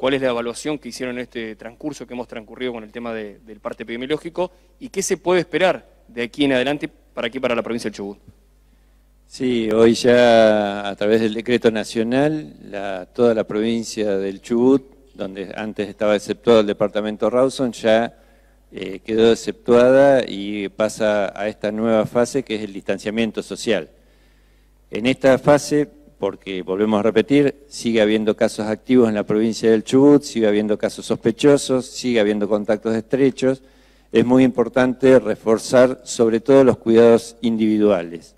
cuál es la evaluación que hicieron en este transcurso que hemos transcurrido con el tema del parte epidemiológico y qué se puede esperar de aquí en adelante para aquí, para la provincia del Chubut. Sí, hoy ya a través del decreto nacional, toda la provincia del Chubut, donde antes estaba exceptuado el departamento Rawson, ya eh, quedó exceptuada y pasa a esta nueva fase que es el distanciamiento social. En esta fase porque volvemos a repetir, sigue habiendo casos activos en la provincia del Chubut, sigue habiendo casos sospechosos, sigue habiendo contactos estrechos. Es muy importante reforzar sobre todo los cuidados individuales.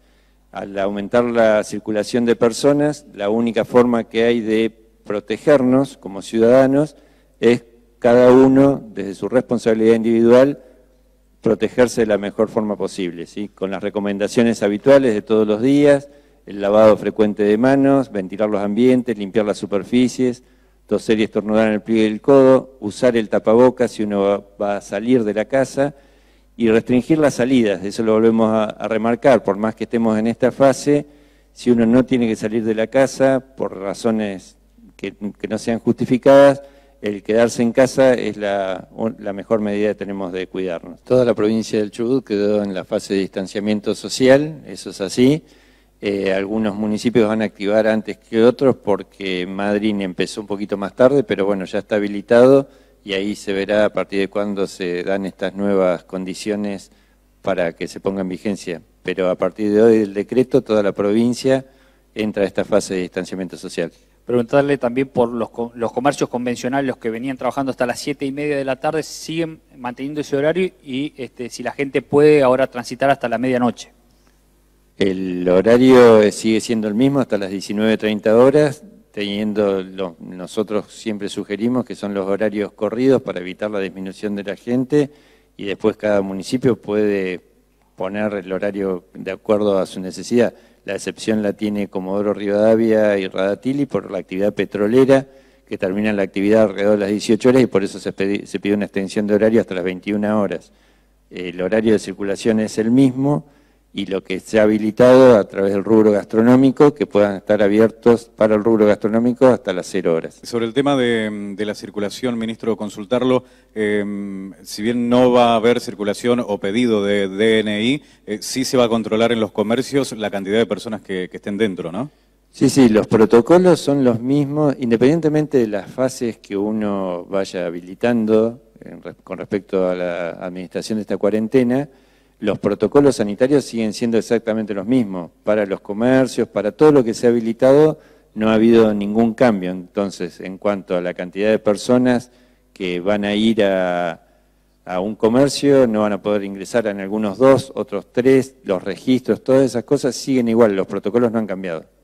Al aumentar la circulación de personas, la única forma que hay de protegernos como ciudadanos es cada uno, desde su responsabilidad individual, protegerse de la mejor forma posible, ¿sí? con las recomendaciones habituales de todos los días, el lavado frecuente de manos, ventilar los ambientes, limpiar las superficies, toser y estornudar en el pliegue del codo, usar el tapabocas si uno va a salir de la casa y restringir las salidas. Eso lo volvemos a, remarcar, por más que estemos en esta fase, si uno no tiene que salir de la casa por razones que, no sean justificadas, el quedarse en casa es la, la, mejor medida que tenemos de cuidarnos. Toda la provincia del Chubut quedó en la fase de distanciamiento social, eso es así. Eh, algunos municipios van a activar antes que otros porque Madrid empezó un poquito más tarde, pero bueno, ya está habilitado y ahí se verá a partir de cuándo se dan estas nuevas condiciones para que se ponga en vigencia. Pero a partir de hoy del decreto, toda la provincia entra a esta fase de distanciamiento social. Preguntarle también por los, los comercios convencionales, los que venían trabajando hasta las siete y media de la tarde, siguen manteniendo ese horario y este, si la gente puede ahora transitar hasta la medianoche. El horario sigue siendo el mismo hasta las 19.30 horas, teniendo, nosotros siempre sugerimos que son los horarios corridos para evitar la disminución de la gente y después cada municipio puede poner el horario de acuerdo a su necesidad. La excepción la tiene Comodoro Rivadavia y Radatili por la actividad petrolera, que termina la actividad alrededor de las 18 horas y por eso se, se pide una extensión de horario hasta las 21 horas. El horario de circulación es el mismo, y lo que se ha habilitado a través del rubro gastronómico, que puedan estar abiertos para el rubro gastronómico hasta las cero horas. Sobre el tema de, la circulación, ministro, consultarlo, em, si bien no va a haber circulación o pedido de DNI, eh, sí se va a controlar en los comercios la cantidad de personas que, estén dentro, ¿no? Sí, sí, los protocolos son los mismos, independientemente de las fases que uno vaya habilitando con respecto a la administración de esta cuarentena, los protocolos sanitarios siguen siendo exactamente los mismos. Para los comercios, para todo lo que se ha habilitado, no ha habido ningún cambio. Entonces, en cuanto a la cantidad de personas que van a ir a, un comercio, no van a poder ingresar en algunos dos, otros tres, los registros, todas esas cosas siguen igual, los protocolos no han cambiado.